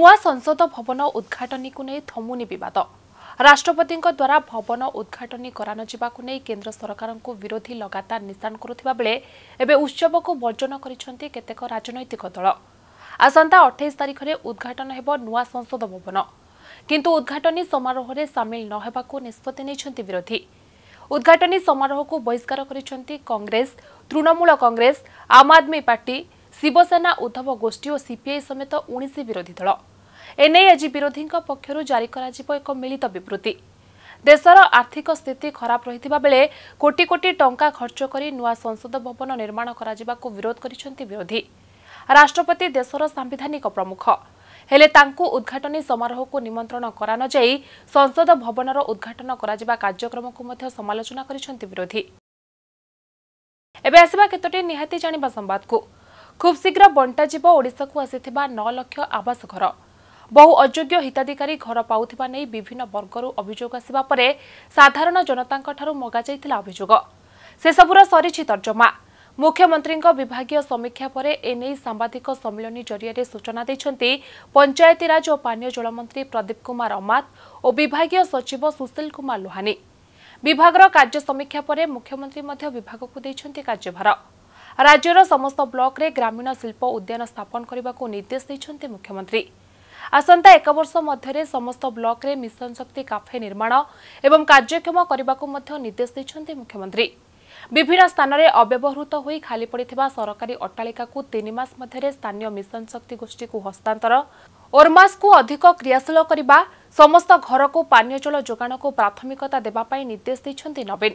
ନୂଆ ସଂସଦ ଭବନ ଉଦ୍ଘାଟନୀକୁ ନେଇ ଥମୁନି ବିବାଦ ରାଷ୍ଟ୍ରପତିଙ୍କ ଦ୍ୱାରା ଭବନ ଉଦ୍ଘାଟନୀ କରାନଯିବାକୁ ନେଇ କେନ୍ଦ୍ର ସରକାରଙ୍କୁ ବିରୋଧୀ ଲଗାତାର ନିଶାନ କରୁଥିବା ବେଳେ ଏବେ ଉତ୍ସବକୁ ବର୍ଜନ କରିଛନ୍ତି କେତେକ ରାଜନୈତିକ ଦଳ ଆସନ୍ତା ଅଠେଇଶ ତାରିଖରେ ଉଦ୍ଘାଟନ ହେବ ନୂଆ ସଂସଦ ଭବନ କିନ୍ତୁ ଉଦ୍ଘାଟନୀ ସମାରୋହରେ ସାମିଲ ନ ହେବାକୁ ନିଷ୍ପତ୍ତି ନେଇଛନ୍ତି ବିରୋଧୀ ଉଦ୍ଘାଟନୀ ସମାରୋହକୁ ବହିଷ୍କାର କରିଛନ୍ତି କଂଗ୍ରେସ ତୃଣମୂଳ କଂଗ୍ରେସ ଆମ ଆଦମୀ ପାର୍ଟି ଶିବସେନା ଉଦ୍ଧବ ଗୋଷ୍ଠୀ ଓ ସିପିଆଇ ସମେତ ଉଣେଇଶ ବିରୋଧୀ ଦଳ ଏନେଇ ଆଜି ବିରୋଧୀଙ୍କ ପକ୍ଷରୁ ଜାରି କରାଯିବ ଏକ ମିଳିତ ବିବୃତ୍ତି ଦେଶର ଆର୍ଥିକ ସ୍ଥିତି ଖରାପ ରହିଥିବା ବେଳେ କୋଟି କୋଟି ଟଙ୍କା ଖର୍ଚ୍ଚ କରି ନୂଆ ସଂସଦ ଭବନ ନିର୍ମାଣ କରାଯିବାକୁ ବିରୋଧ କରିଛନ୍ତି ବିରୋଧୀ ରାଷ୍ଟ୍ରପତି ଦେଶର ସାମ୍ବିଧାନିକ ପ୍ରମୁଖ ହେଲେ ତାଙ୍କୁ ଉଦ୍ଘାଟନୀ ସମାରୋହକୁ ନିମନ୍ତ୍ରଣ କରାନଯାଇ ସଂସଦ ଭବନର ଉଦ୍ଘାଟନ କରାଯିବା କାର୍ଯ୍ୟକ୍ରମକୁ ମଧ୍ୟ ସମାଲୋଚନା କରିଛନ୍ତି ବିରୋଧୀ ଏବେ ଆସିବା କେତୋଟି ନିହାତି ଜାଣିବା ସମ୍ବାଦକୁ ଖୁବ୍ଶୀଘ୍ର ବଣ୍ଟାଯିବ ଓଡ଼ିଶାକୁ ଆସିଥିବା ନଅ ଲକ୍ଷ ଆବାସ ଘର ବହୁ ଅଯୋଗ୍ୟ ହିତାଧିକାରୀ ଘର ପାଉଥିବା ନେଇ ବିଭିନ୍ନ ବର୍ଗରୁ ଅଭିଯୋଗ ଆସିବା ପରେ ସାଧାରଣ ଜନତାଙ୍କଠାରୁ ମଗାଯାଇଥିଲା ଅଭିଯୋଗ ସେସବୁର ସରିଛି ତର୍ଜମା ମୁଖ୍ୟମନ୍ତ୍ରୀଙ୍କ ବିଭାଗୀୟ ସମୀକ୍ଷା ପରେ ଏନେଇ ସାମ୍ବାଦିକ ସମ୍ମିଳନୀ ଜରିଆରେ ସୂଚନା ଦେଇଛନ୍ତି ପଞ୍ଚାୟତିରାଜ ଓ ପାନୀୟ ଜଳ ମନ୍ତ୍ରୀ ପ୍ରଦୀପ କୁମାର ଅମାତ ଓ ବିଭାଗୀୟ ସଚିବ ସୁଶୀଲ କୁମାର ଲୋହାନୀ ବିଭାଗର କାର୍ଯ୍ୟ ସମୀକ୍ଷା ପରେ ମୁଖ୍ୟମନ୍ତ୍ରୀ ମଧ୍ୟ ବିଭାଗକୁ ଦେଇଛନ୍ତି କାର୍ଯ୍ୟଭାର ରାଜ୍ୟର ସମସ୍ତ ବ୍ଲକରେ ଗ୍ରାମୀଣ ଶିଳ୍ପ ଉଦ୍ୟାନ ସ୍ଥାପନ କରିବାକୁ ନିର୍ଦ୍ଦେଶ ଦେଇଛନ୍ତି ମୁଖ୍ୟମନ୍ତ୍ରୀ ଆସନ୍ତା ଏକ ବର୍ଷ ମଧ୍ୟରେ ସମସ୍ତ ବ୍ଲକରେ ମିଶନ ଶକ୍ତି କାଫେ ନିର୍ମାଣ ଏବଂ କାର୍ଯ୍ୟକ୍ଷମ କରିବାକୁ ମଧ୍ୟ ନିର୍ଦ୍ଦେଶ ଦେଇଛନ୍ତି ମୁଖ୍ୟମନ୍ତ୍ରୀ ବିଭିନ୍ନ ସ୍ଥାନରେ ଅବ୍ୟବହୃତ ହୋଇ ଖାଲି ପଡ଼ିଥିବା ସରକାରୀ ଅଟ୍ଟାଳିକାକୁ ତିନି ମାସ ମଧ୍ୟରେ ସ୍ଥାନୀୟ ମିଶନ ଶକ୍ତି ଗୋଷ୍ଠୀକୁ ହସ୍ତାନ୍ତର ଓର୍ମାସ୍କୁ ଅଧିକ କ୍ରିୟାଶୀଳ କରିବା ସମସ୍ତ ଘରକୁ ପାନୀୟ ଜଳ ଯୋଗାଣକୁ ପ୍ରାଥମିକତା ଦେବା ପାଇଁ ନିର୍ଦ୍ଦେଶ ଦେଇଛନ୍ତି ନବୀନ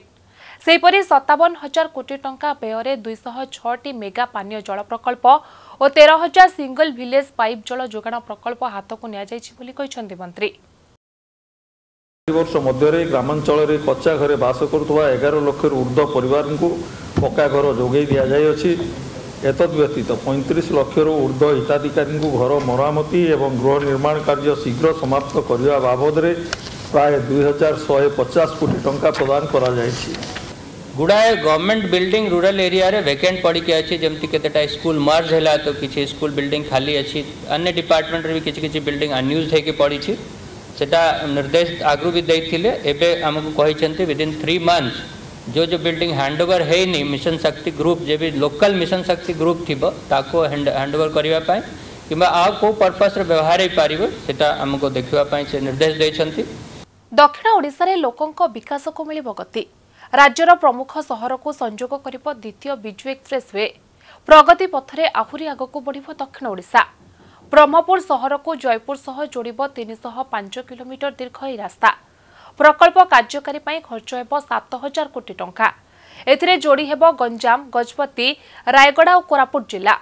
ସେହିପରି ସତାବନ ହଜାର କୋଟି ଟଙ୍କା ବ୍ୟୟରେ ଦୁଇଶହ ଛଅଟି ମେଗା ପାନୀୟ ଜଳ ପ୍ରକଳ୍ପ ଓ ତେର ହଜାର ସିଙ୍ଗଲ ଭିଲେଜ ପାଇପ୍ ଜଳ ଯୋଗାଣ ପ୍ରକଳ୍ପ ହାତକୁ ନିଆଯାଇଛି ବୋଲି କହିଛନ୍ତି ମନ୍ତ୍ରୀ ବର୍ଷ ମଧ୍ୟରେ ଗ୍ରାମାଞ୍ଚଳରେ କଚ୍ଚା ଘରେ ବାସ କରୁଥିବା ଏଗାର ଲକ୍ଷରୁ ଉର୍ଦ୍ଧ୍ୱ ପରିବାରଙ୍କୁ ପକ୍କା ଘର ଯୋଗାଇ ଦିଆଯାଇଅଛି ଏତଦ୍ବ୍ୟତୀତ ପଇଁତିରିଶ ଲକ୍ଷରୁ ଉର୍ଦ୍ଧ୍ୱ ହିତାଧିକାରୀଙ୍କୁ ଘର ମରାମତି ଏବଂ ଗୃହ ନିର୍ମାଣ କାର୍ଯ୍ୟ ଶୀଘ୍ର ସମାପ୍ତ କରିବା ବାବଦରେ ପ୍ରାୟ ଦୁଇ ହଜାର ଶହେ ପଚାଶ କୋଟି ଟଙ୍କା ପ୍ରଦାନ କରାଯାଇଛି गुड़ाए government building rural area vacant पड़ी अच्छी जमी के स्कूल मर्ज है तो किसी स्कूल बिल्डिंग खाली अच्छी अन्य डिपार्टमेंट भी किसी किसी बिल्डिंग अन्यूज हो पड़ी से निर्देश आगु भी देखते एवं आमको कही विदिन थ्री मंथ जो जो बिल्डिंग हैंडओवर है मिशन शक्ति ग्रुप जो भी लोकाल मिशन शक्ति ग्रुप थी ताको हैंडओवर करने कि पर्पस्र व्यवहार हो पार से आमको देखापी से निर्देश देते दक्षिण ओडार लोकों विकास को मिल गति ରାଜ୍ୟର ପ୍ରମୁଖ ସହରକୁ ସଂଯୋଗ କରିବ ଦ୍ୱିତୀୟ ବିଜୁ ଏକ୍ସପ୍ରେସ୍ୱେ ପ୍ରଗତି ପଥରେ ଆହୁରି ଆଗକୁ ବଢ଼ିବ ଦକ୍ଷିଣ ଓଡ଼ିଶା ବ୍ରହ୍ମପୁର ସହରକୁ ଜୟପୁର ସହ ଯୋଡ଼ିବ ତିନିଶହ ପାଞ୍ଚ କିଲୋମିଟର ଦୀର୍ଘ ଏହି ରାସ୍ତା ପ୍ରକଳ୍ପ କାର୍ଯ୍ୟକାରୀ ପାଇଁ ଖର୍ଚ୍ଚ ହେବ ସାତ ହଜାର କୋଟି ଟଙ୍କା ଏଥିରେ ଯୋଡ଼ି ହେବ ଗଞ୍ଜାମ ଗଜପତି ରାୟଗଡ଼ା ଓ କୋରାପୁଟ ଜିଲ୍ଲା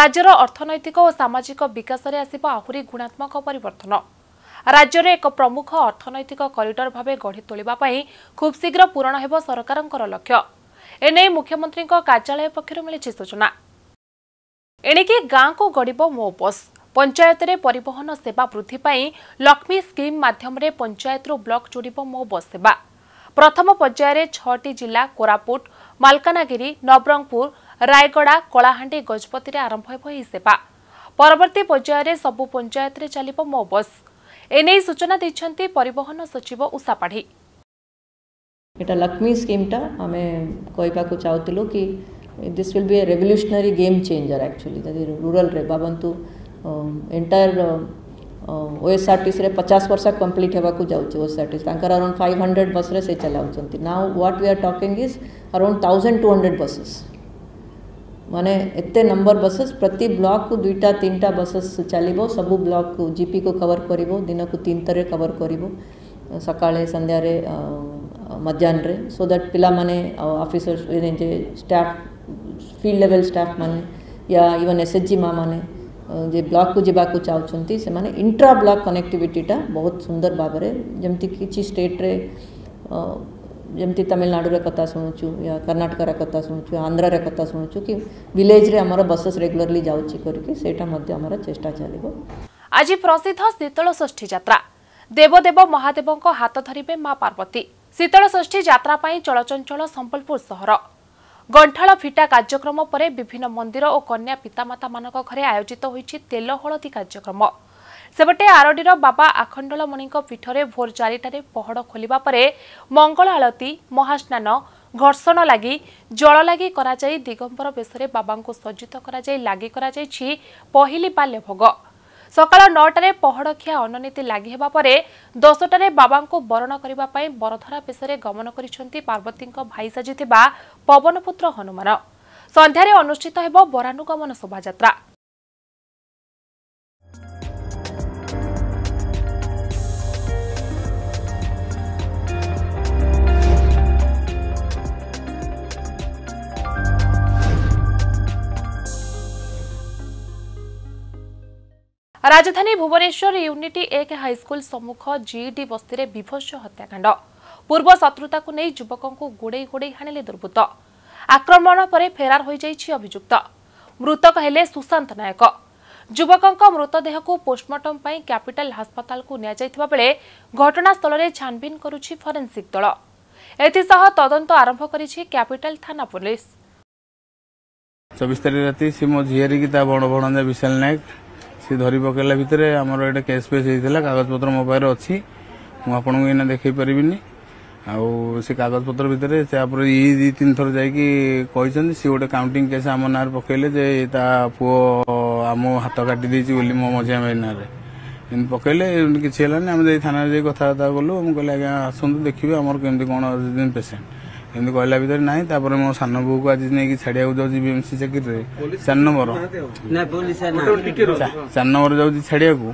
ରାଜ୍ୟର ଅର୍ଥନୈତିକ ଓ ସାମାଜିକ ବିକାଶରେ ଆସିବ ଆହୁରି ଗୁଣାତ୍ମକ ପରିବର୍ତ୍ତନ ରାଜ୍ୟରେ ଏକ ପ୍ରମୁଖ ଅର୍ଥନୈତିକ କରିଡର ଭାବେ ଗଢ଼ି ତୋଳିବା ପାଇଁ ଖୁବ୍ ଶୀଘ୍ର ପୂରଣ ହେବ ସରକାରଙ୍କର ଲକ୍ଷ୍ୟ ଏନେଇ ମୁଖ୍ୟମନ୍ତ୍ରୀଙ୍କ କାର୍ଯ୍ୟାଳୟ ପକ୍ଷରୁ ମିଳିଛି ସୂଚନା ଏଣିକି ଗାଁକୁ ଗଢ଼ିବ ମୋ ବସ୍ ପଞ୍ଚାୟତରେ ପରିବହନ ସେବା ବୃଦ୍ଧି ପାଇଁ ଲକ୍ଷ୍ମୀ ସ୍କିମ୍ ମାଧ୍ୟମରେ ପଞ୍ଚାୟତରୁ ବ୍ଲକ୍ ଯୋଡ଼ିବ ମୋ ବସ୍ ସେବା ପ୍ରଥମ ପର୍ଯ୍ୟାୟରେ ଛଅଟି ଜିଲ୍ଲା କୋରାପୁଟ ମାଲକାନଗିରି ନବରଙ୍ଗପୁର ରାୟଗଡ଼ା କଳାହାଣ୍ଡି ଗଜପତିରେ ଆରମ୍ଭ ହେବ ଏହି ସେବା ପରବର୍ତ୍ତୀ ପର୍ଯ୍ୟାୟରେ ସବୁ ପଞ୍ଚାୟତରେ ଚାଲିବ ମୋ ବସ୍ এনে সূচনা দিয়েছেন পরিবহন সচিব উষা পাঢ়ী এটা লক্ষ্মী স্কিমটা আমি কহবাকু চাহুলু কি this will be a revolutionary game changer actually যদি রুরালরে ভাবন্তু এন্টায়ার ओएसआरटीसी पचास वर्ष कम्प्लीट होगा जाऊँच OSRTC around five hundred bus से चलाऊँ now what we are talking is around thousand two hundred buses ಮನೆ ಎತ್ತೆ ನಂಬರ್ ಬಸಸ್ ಪ್ರತಿ ಬ್ಲಾಕ್ಕು ଦୁଇଟା ତିନିଟା ବସେସ୍ ଚାଲିବ ସବୁ ବ୍ଲକ୍କୁ ଜିପିକୁ କଭର୍ କରିବ ଦିନକୁ ତିନି ଥର କଭର୍ କରିବ ସକାଳେ ସନ୍ଧ୍ୟାରେ ମଧ୍ୟାହ୍ନରେ ସୋ ଦ୍ୟାଟ୍ ପିଲାମାନେ ଆଉ ଅଫିସର୍ସ ଷ୍ଟାଫ୍ ଫିଲ୍ଡ ଲେଭେଲ୍ ଷ୍ଟାଫ୍ମାନେ ୟା ଇଭନ୍ ଏସ୍ ଏଚ୍ ଜି ମା'ମାନେ ଯେ ବ୍ଲକ୍କୁ ଯିବାକୁ ଚାହୁଁଛନ୍ତି ସେମାନେ ଇଣ୍ଟ୍ରା ବ୍ଲକ୍ କନେକ୍ଟିଭିଟିଟା ବହୁତ ସୁନ୍ଦର ଭାବରେ ଯେମିତି କିଛି ଷ୍ଟେଟ୍ରେ ଯେମିତି ତାମିଲନାଡ଼ୁରେ କଥା ଶୁଣୁଛୁ ୟା କର୍ଣ୍ଣାଟକରେ କଥା ଶୁଣୁଛୁ ଆନ୍ଧ୍ରରେ କଥା ଶୁଣୁଛୁ କି ଭିଲେଜରେ ଆମର ବସେସ୍ ରେଗୁଲାରଲି ଯାଉଛି କରିକି ସେଇଟା ମଧ୍ୟ ଆମର ଚେଷ୍ଟା ଚାଲିବ ଆଜି ପ୍ରସିଦ୍ଧ ଶୀତଳଷଷ୍ଠୀ ଯାତ୍ରା ଦେବଦେବ ମହାଦେବଙ୍କ ହାତ ଧରିବେ ମା ପାର୍ବତୀ ଶୀତଳଷଷ୍ଠୀ ଯାତ୍ରା ପାଇଁ ଚଳଚଞ୍ଚଳ ସମ୍ବଲପୁର ସହର ଗଣ୍ଠାଳ ଫିଟା କାର୍ଯ୍ୟକ୍ରମ ପରେ ବିଭିନ୍ନ ମନ୍ଦିର ଓ କନ୍ୟା ପିତାମାତାମାନଙ୍କ ଘରେ ଆୟୋଜିତ ହୋଇଛି ତେଲ ହଳଦୀ କାର୍ଯ୍ୟକ୍ରମ ସେପଟେ ଆରଡ଼ିର ବାପା ଆଖଣ୍ଡଳମଣିଙ୍କ ପୀଠରେ ଭୋର ଚାରିଟାରେ ପହଡ଼ ଖୋଲିବା ପରେ ମଙ୍ଗଳ ଆଳତୀ ମହାସ୍ନାନ ଘର୍ଷଣ ଲାଗି ଜଳ ଲାଗି କରାଯାଇ ଦିଗମ୍ବର ବେଶରେ ବାବାଙ୍କୁ ସଜ୍ଜିତ କରାଯାଇ ଲାଗି କରାଯାଇଛି ପହିଲି ପାଲ୍ୟ ଭୋଗ ସକାଳ ନଅଟାରେ ପହଡ଼ଖିଆ ଅନନୀତି ଲାଗି ହେବା ପରେ ଦଶଟାରେ ବାବାଙ୍କୁ ବରଣ କରିବା ପାଇଁ ବରଧରା ବେଶରେ ଗମନ କରିଛନ୍ତି ପାର୍ବତୀଙ୍କ ଭାଇ ସାଜିଥିବା ପବନପୁତ୍ର ହନୁମାନ ସନ୍ଧ୍ୟାରେ ଅନୁଷ୍ଠିତ ହେବ ବରାନୁଗମନ ଶୋଭାଯାତ୍ରା ରାଜଧାନୀ ଭୁବନେଶ୍ୱର ୟୁନିଟି ଏକ ହାଇସ୍କୁଲ ସମ୍ମୁଖ ଜିଇଡି ବସ୍ତିରେ ବିଭତ୍ସ ହତ୍ୟାକାଣ୍ଡ ପୂର୍ବ ଶତ୍ରୁତାକୁ ନେଇ ଯୁବକଙ୍କୁ ଗୋଡ଼େଇ ଗୋଡ଼େଇ ହାଣିଲେ ଦୁର୍ବୃତ୍ତ ଆକ୍ରମଣ ପରେ ଫେରାର ହୋଇଯାଇଛି ଅଭିଯୁକ୍ତ ମୃତକ ହେଲେ ସୁଶାନ୍ତ ନାୟକ ଯୁବକଙ୍କ ମୃତଦେହକୁ ପୋଷ୍ଟମର୍ଟମ ପାଇଁ କ୍ୟାପିଟାଲ ହାସ୍ପାତାଲକୁ ନିଆଯାଇଥିବା ବେଳେ ଘଟଣାସ୍ଥଳରେ ଛାନଭିନ୍ କରୁଛି ଫରେନ୍ସିକ୍ ଦଳ ଏଥିସହ ତଦନ୍ତ ଆରମ୍ଭ କରିଛି କ୍ୟାପିଟାଲ ଥାନା ପୁଲିସ୍ ଚବିଶ ତାରିଖ ରାତି ସେ ମୋ ଝିଆରୀ ତା ବଣ ଭଣଜା ବିଶାଲ ନାୟକ ସେ ଧରି ପକାଇଲା ଭିତରେ ଆମର ଏଇଟା କେସ୍ ଫେସ୍ ହେଇଥିଲା କାଗଜପତ୍ର ମୋ ପାଖରେ ଅଛି ମୁଁ ଆପଣଙ୍କୁ ଏଇନା ଦେଖାଇ ପାରିବିନି ଆଉ ସେ କାଗଜପତ୍ର ଭିତରେ ତାପରେ ଇଏ ଦୁଇ ତିନି ଥର ଯାଇକି କହିଛନ୍ତି ସିଏ ଗୋଟେ କାଉଣ୍ଟିଂ କେସ୍ ଆମ ନାଁରେ ପକାଇଲେ ଯେ ତା ପୁଅ ଆମ ହାତ କାଟି ଦେଇଛି ବୋଲି ମୋ ମଝିଆ ଭାଇ ନାଁରେ ଏମିତି ପକାଇଲେ କିଛି ହେଲାନି ଆମେ ଯାଇ ଥାନାରେ ଯାଇ କଥାବାର୍ତ୍ତା କଲୁ ମୁଁ କହିଲି ଆଜ୍ଞା ଆସନ୍ତୁ ଦେଖିବେ ଆମର କେମିତି କ'ଣ ଅଛନ୍ତି ପେସେଣ୍ଟ ଏମିତି କହିଲା ଭିତରେ ନାହିଁ ତାପରେ ମୋ ସାନ ବୋହୁକୁ ଆଜି ନେଇକି ଛାଡିବାକୁ ଯାଉଛି ବିଏମ୍ସି ଚାକିରିରେ ଚାରି ନମ୍ବର ଚାରି ନମ୍ବର ଯାଉଛି ଛାଡିବାକୁ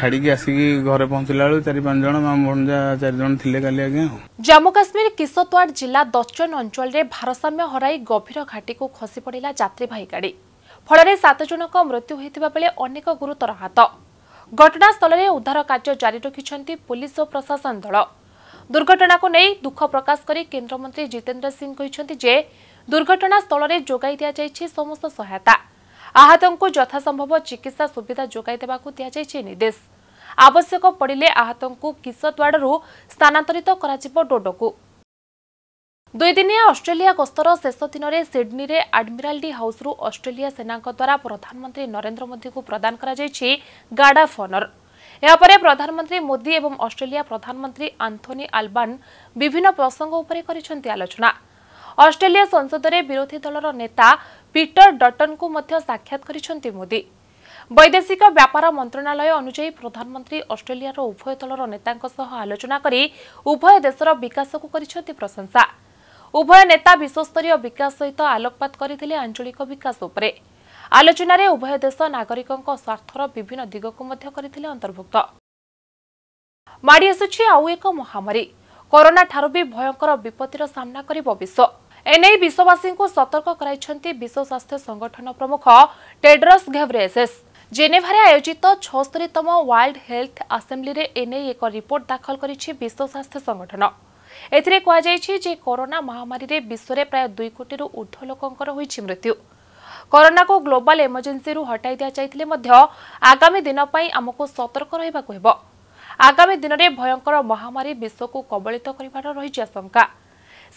ଛାଡିକି ଆସିକି ଘରେ ପହଞ୍ଚିଲା ବେଳକୁ ଚାରି ପାଞ୍ଚ ଜଣ ମାମୁ ଭଣ୍ଡା ଚାରି ଜଣ ଥିଲେ କାଲି ଆଜ୍ଞା ଜାମ୍ମୁ କାଶ୍ମୀର କିଶତୱାଡ ଜିଲ୍ଲା ଦଚନ ଅଞ୍ଚଳରେ ଭାରସାମ୍ୟ ହରାଇ ଗଭୀର ଘାଟିକୁ ଖସି ପଡିଲା ଯାତ୍ରୀବାହୀ ଗାଡି ଫଳରେ ସାତ ଜଣଙ୍କ ମୃତ୍ୟୁ ହୋଇଥିବା ବେଳେ ଅନେକ ଗୁରୁତର ଆହତ ଘଟଣାସ୍ଥଳରେ ଉଦ୍ଧାର କାର୍ଯ୍ୟ ଜାରି ରଖିଛନ୍ତି ପୁଲିସ ଓ ପ୍ରଶାସନ ଦଳ ଦୁର୍ଘଟଣାକୁ ନେଇ ଦୁଃଖ ପ୍ରକାଶ କରି କେନ୍ଦ୍ରମନ୍ତ୍ରୀ ଜିତେନ୍ଦ୍ର ସିଂ କହିଛନ୍ତି ଯେ ଦୁର୍ଘଟଣାସ୍ଥଳରେ ଯୋଗାଇ ଦିଆଯାଇଛି ସମସ୍ତ ସହାୟତା ଆହତଙ୍କୁ ଯଥାସମ୍ଭବ ଚିକିତ୍ସା ସୁବିଧା ଯୋଗାଇ ଦେବାକୁ ଦିଆଯାଇଛି ନିର୍ଦ୍ଦେଶ ଆବଶ୍ୟକ ପଡ଼ିଲେ ଆହତଙ୍କୁ କିଶତୱାଡ଼ରୁ ସ୍ଥାନାନ୍ତରିତ କରାଯିବ ଡୋଡୋକୁ ଦୁଇଦିନିଆ ଅଷ୍ଟ୍ରେଲିଆ ଗସ୍ତର ଶେଷ ଦିନରେ ସିଡ୍ନୀରେ ଆଡମିରାଲ୍ଡି ହାଉସ୍ରୁ ଅଷ୍ଟ୍ରେଲିଆ ସେନାଙ୍କ ଦ୍ୱାରା ପ୍ରଧାନମନ୍ତ୍ରୀ ନରେନ୍ଦ୍ର ମୋଦିଙ୍କୁ ପ୍ରଦାନ କରାଯାଇଛି ଗାର୍ଡ ଅଫ୍ ଅନର୍ ଏହାପରେ ପ୍ରଧାନମନ୍ତ୍ରୀ ମୋଦି ଏବଂ ଅଷ୍ଟ୍ରେଲିଆ ପ୍ରଧାନମନ୍ତ୍ରୀ ଆନ୍ଥୋନି ଆଲବାନ୍ ବିଭିନ୍ନ ପ୍ରସଙ୍ଗ ଉପରେ କରିଛନ୍ତି ଆଲୋଚନା ଅଷ୍ଟ୍ରେଲିଆ ସଂସଦରେ ବିରୋଧୀ ଦଳର ନେତା ପିଟର ଡଟନ୍ଙ୍କୁ ମଧ୍ୟ ସାକ୍ଷାତ କରିଛନ୍ତି ମୋଦି ବୈଦେଶିକ ବ୍ୟାପାର ମନ୍ତ୍ରଣାଳୟ ଅନୁଯାୟୀ ପ୍ରଧାନମନ୍ତ୍ରୀ ଅଷ୍ଟ୍ରେଲିଆର ଉଭୟ ଦଳର ନେତାଙ୍କ ସହ ଆଲୋଚନା କରି ଉଭୟ ଦେଶର ବିକାଶକୁ କରିଛନ୍ତି ପ୍ରଶଂସା ଉଭୟ ନେତା ବିଶ୍ୱସ୍ତରୀୟ ବିକାଶ ସହିତ ଆଲୋକପାତ କରିଥିଲେ ଆଞ୍ଚଳିକ ବିକାଶ ଉପରେ ଆଲୋଚନାରେ ଉଭୟ ଦେଶ ନାଗରିକଙ୍କ ସ୍ୱାର୍ଥର ବିଭିନ୍ନ ଦିଗକୁ ମଧ୍ୟ କରିଥିଲେ ଅନ୍ତର୍ଭୁକ୍ତ ମାଡ଼ି ଆସୁଛି ଆଉ ଏକ ମହାମାରୀ କରୋନାଠାରୁ ବି ଭୟଙ୍କର ବିପତ୍ତିର ସାମ୍ନା କରିବ ବିଶ୍ୱ ଏନେଇ ବିଶ୍ୱବାସୀଙ୍କୁ ସତର୍କ କରାଇଛନ୍ତି ବିଶ୍ୱ ସ୍ୱାସ୍ଥ୍ୟ ସଂଗଠନ ପ୍ରମୁଖ ଟେଡ୍ରସ୍ ଘେଭ୍ରେସେସ୍ ଜେନେଭାରେ ଆୟୋଜିତ ଛଅସ୍ତରୀତମ ୱାର୍ଲଡ ହେଲ୍ଥ ଆସେମ୍ବିରେ ଏନେଇ ଏକ ରିପୋର୍ଟ ଦାଖଲ କରିଛି ବିଶ୍ୱ ସ୍ୱାସ୍ଥ୍ୟ ସଂଗଠନ ଏଥିରେ କୁହାଯାଇଛି ଯେ କରୋନା ମହାମାରୀରେ ବିଶ୍ୱରେ ପ୍ରାୟ ଦୁଇ କୋଟିରୁ ଉର୍ଦ୍ଧ୍ୱ ଲୋକଙ୍କର ହୋଇଛି ମୃତ୍ୟୁ କରୋନାକୁ ଗ୍ଲୋବାଲ ଏମର୍ଜେନ୍ସିରୁ ହଟାଇ ଦିଆଯାଇଥିଲେ ମଧ୍ୟ ଆଗାମୀ ଦିନ ପାଇଁ ଆମକୁ ସତର୍କ ରହିବାକୁ ହେବ ଆଗାମୀ ଦିନରେ ଭୟଙ୍କର ମହାମାରୀ ବିଶ୍ୱକୁ କବଳିତ କରିବାର ରହିଛି ଆଶଙ୍କା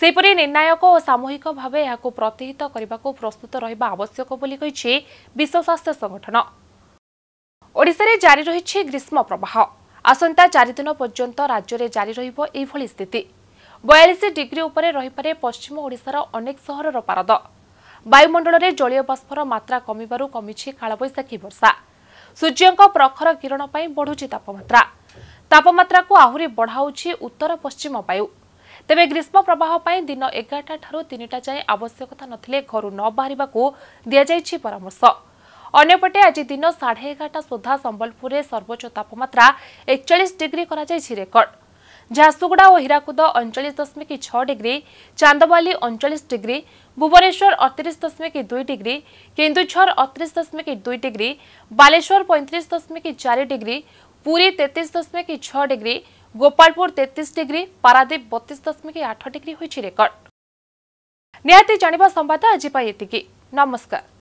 ସେହିପରି ନିର୍ଣ୍ଣାୟକ ଓ ସାମୁହିକ ଭାବେ ଏହାକୁ ପ୍ରତିହିତ କରିବାକୁ ପ୍ରସ୍ତୁତ ରହିବା ଆବଶ୍ୟକ ବୋଲି କହିଛି ବିଶ୍ୱ ସ୍ୱାସ୍ଥ୍ୟ ସଂଗଠନ ଓଡ଼ିଶାରେ ଜାରି ରହିଛି ଗ୍ରୀଷ୍ମ ପ୍ରବାହ ଆସନ୍ତା ଚାରିଦିନ ପର୍ଯ୍ୟନ୍ତ ରାଜ୍ୟରେ ଜାରି ରହିବ ଏହିଭଳି ସ୍ଥିତି ବୟାଳିଶ ଡିଗ୍ରୀ ଉପରେ ରହିପାରେ ପଶ୍ଚିମ ଓଡ଼ିଶାର ଅନେକ ସହରର ପାରଦ ବାୟୁମଣ୍ଡଳରେ ଜଳୀୟ ବାଷ୍ପର ମାତ୍ରା କମିବାରୁ କମିଛି କାଳବୈଶାଖୀ ବର୍ଷା ସୂର୍ଯ୍ୟଙ୍କ ପ୍ରଖର କିରଣ ପାଇଁ ବଢ଼ୁଛି ତାପମାତ୍ରା ତାପମାତ୍ରାକୁ ଆହୁରି ବଢ଼ାଉଛି ଉତ୍ତର ପଶ୍ଚିମ ବାୟୁ ତେବେ ଗ୍ରୀଷ୍ମ ପ୍ରବାହ ପାଇଁ ଦିନ ଏଗାରଟାଠାରୁ ତିନିଟା ଯାଏଁ ଆବଶ୍ୟକତା ନଥିଲେ ଘରୁ ନ ବାହାରିବାକୁ ଦିଆଯାଇଛି ପରାମର୍ଶ ଅନ୍ୟପଟେ ଆଜି ଦିନ ସାଢ଼େ ଏଗାରଟା ସୁଦ୍ଧା ସମ୍ବଲପୁରରେ ସର୍ବୋଚ୍ଚ ତାପମାତ୍ରା ଏକଚାଳିଶ ଡିଗ୍ରୀ କରାଯାଇଛି ରେକର୍ଡ଼ ঝারসুগুড়া ও হীরাকুদ অনচাশ দশমিক ছ ডিগ্রি চান্দবালি অনচাশ ডিগ্রি ভুবনেশ্বর অড়তিশ দশমিক দুই ডিগ্রি কেন্দুঝর অত্রিশ দশমিক দুই ডিগ্রি বালেশ্বর পঁয়ত্রিশ দশমিক চারি ডিগ্রি পুরী তেত্রিশ দশমিক ছ ডিগ্রি গোপালপুর তেত্রিশ ডিগ্রি পারাদ্বীপ বত্রিশ দশমিক আঠ ডিগ্রি হয়েছে রেকর্ড নিহতি জাঁয়া সম্বাদ আজ এতিকি নমস্কার